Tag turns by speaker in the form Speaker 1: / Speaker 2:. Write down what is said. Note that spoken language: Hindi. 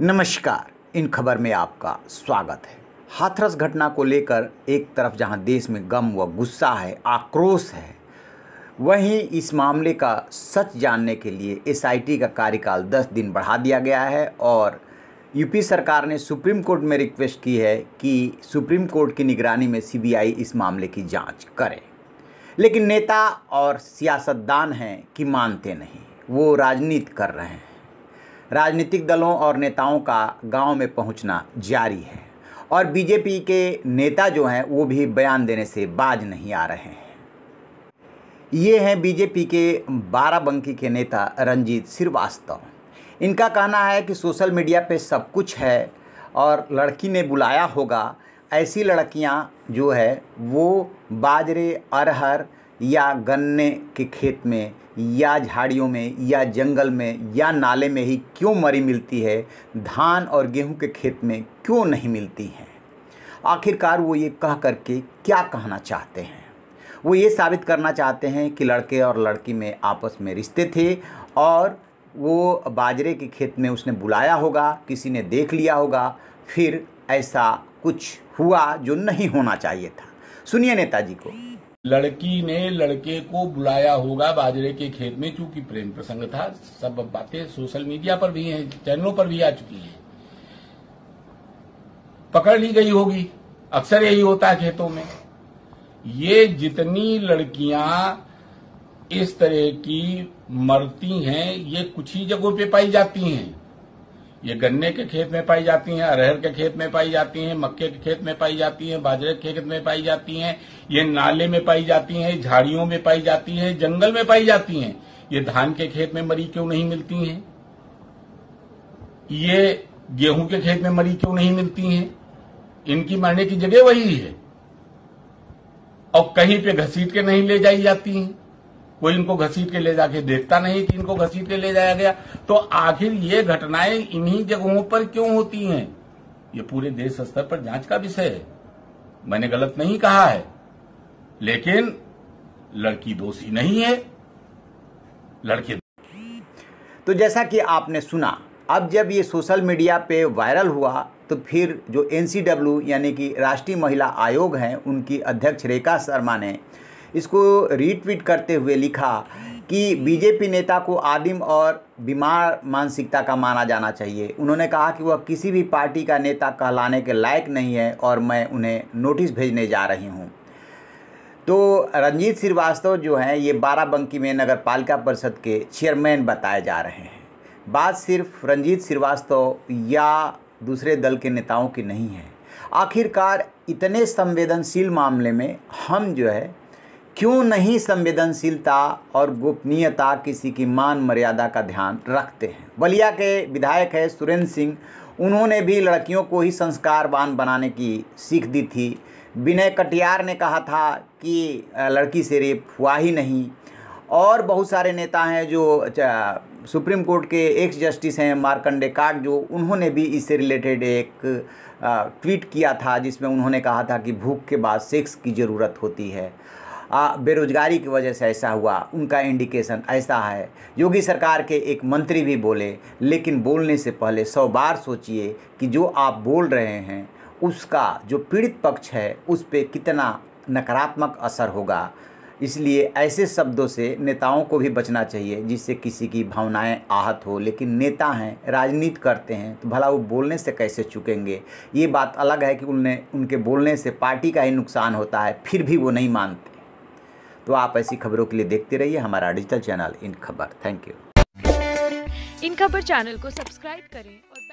Speaker 1: नमस्कार इन खबर में आपका स्वागत है हाथरस घटना को लेकर एक तरफ जहां देश में गम व गुस्सा है आक्रोश है वहीं इस मामले का सच जानने के लिए एसआईटी का कार्यकाल 10 दिन बढ़ा दिया गया है और यूपी सरकार ने सुप्रीम कोर्ट में रिक्वेस्ट की है कि सुप्रीम कोर्ट की निगरानी में सीबीआई इस मामले की जांच करे लेकिन नेता और सियासतदान हैं कि मानते नहीं वो राजनीति कर रहे हैं राजनीतिक दलों और नेताओं का गांव में पहुंचना जारी है और बीजेपी के नेता जो हैं वो भी बयान देने से बाज नहीं आ रहे हैं ये हैं बीजेपी के बाराबंकी के नेता रंजीत श्रीवास्तव इनका कहना है कि सोशल मीडिया पे सब कुछ है और लड़की ने बुलाया होगा ऐसी लड़कियां जो है वो बाजरे अरहर या गन्ने के खेत में या झाड़ियों में या जंगल में या नाले में ही क्यों मरी मिलती है धान और गेहूं के खेत में क्यों नहीं मिलती हैं आखिरकार वो ये कह करके क्या कहना चाहते हैं वो ये साबित करना चाहते हैं कि लड़के और लड़की में आपस में रिश्ते थे और वो बाजरे के खेत में उसने बुलाया होगा किसी ने देख लिया होगा फिर ऐसा कुछ हुआ जो नहीं होना चाहिए था सुनिए नेताजी को लड़की ने लड़के को
Speaker 2: बुलाया होगा बाजरे के खेत में चूंकि प्रेम प्रसंग था सब बातें सोशल मीडिया पर भी हैं चैनलों पर भी आ चुकी हैं पकड़ ली गई होगी अक्सर यही होता है खेतों में ये जितनी लड़कियां इस तरह की मरती हैं ये कुछ ही जगहों पे पाई जाती हैं ये गन्ने के खेत में पाई जाती हैं अरहर के खेत में पाई जाती हैं मक्के के खेत में पाई जाती हैं बाजरे के खेत में पाई जाती हैं ये नाले में पाई जाती हैं झाड़ियों में पाई जाती हैं जंगल में पाई जाती हैं ये धान के खेत में मरी क्यों नहीं मिलती हैं ये गेहूं के खेत में मरी क्यों नहीं मिलती हैं इनकी मरने की जगह वही है और कहीं पे घसीट के नहीं ले जाई जाती हैं कोई इनको घसीट के ले जाके देखता नहीं कि इनको घसीट के ले जाया गया तो आखिर ये घटनाएं इन्हीं जगहों पर क्यों होती हैं ये पूरे देश स्तर पर जांच का विषय है मैंने गलत नहीं कहा है
Speaker 1: लेकिन लड़की दोषी नहीं है लड़के तो जैसा कि आपने सुना अब जब ये सोशल मीडिया पे वायरल हुआ तो फिर जो एनसीडब्ल्यू यानी कि राष्ट्रीय महिला आयोग हैं उनकी अध्यक्ष रेखा शर्मा ने इसको रीट्वीट करते हुए लिखा कि बीजेपी नेता को आदिम और बीमार मानसिकता का माना जाना चाहिए उन्होंने कहा कि वह किसी भी पार्टी का नेता कहलाने के लायक नहीं है और मैं उन्हें नोटिस भेजने जा रही हूँ तो रंजीत श्रीवास्तव जो हैं ये बाराबंकी में नगर पालिका परिषद के चेयरमैन बताए जा रहे हैं बात सिर्फ रंजीत श्रीवास्तव या दूसरे दल के नेताओं की नहीं है आखिरकार इतने संवेदनशील मामले में हम जो है क्यों नहीं संवेदनशीलता और गोपनीयता किसी की मान मर्यादा का ध्यान रखते हैं बलिया के विधायक है सुरेंद्र सिंह उन्होंने भी लड़कियों को ही संस्कारवान बनाने की सीख दी थी विनय कटियार ने कहा था कि लड़की से रेप हुआ ही नहीं और बहुत सारे नेता हैं जो सुप्रीम कोर्ट के एक्स जस्टिस हैं मार्कंडे काट जो उन्होंने भी इससे रिलेटेड एक ट्वीट किया था जिसमें उन्होंने कहा था कि भूख के बाद सेक्स की ज़रूरत होती है बेरोजगारी की वजह से ऐसा हुआ उनका इंडिकेशन ऐसा है योगी सरकार के एक मंत्री भी बोले लेकिन बोलने से पहले सौ बार सोचिए कि जो आप बोल रहे हैं उसका जो पीड़ित पक्ष है उस पर कितना नकारात्मक असर होगा इसलिए ऐसे शब्दों से नेताओं को भी बचना चाहिए जिससे किसी की भावनाएं आहत हो लेकिन नेता हैं राजनीति करते हैं तो भला वो बोलने से कैसे चुकेंगे ये बात अलग है कि उनने उनके बोलने से पार्टी का ही नुकसान होता है फिर भी वो नहीं मानते तो आप ऐसी खबरों के लिए देखते रहिए हमारा डिजिटल चैनल इन खबर थैंक यू इन खबर चैनल को सब्सक्राइब करें और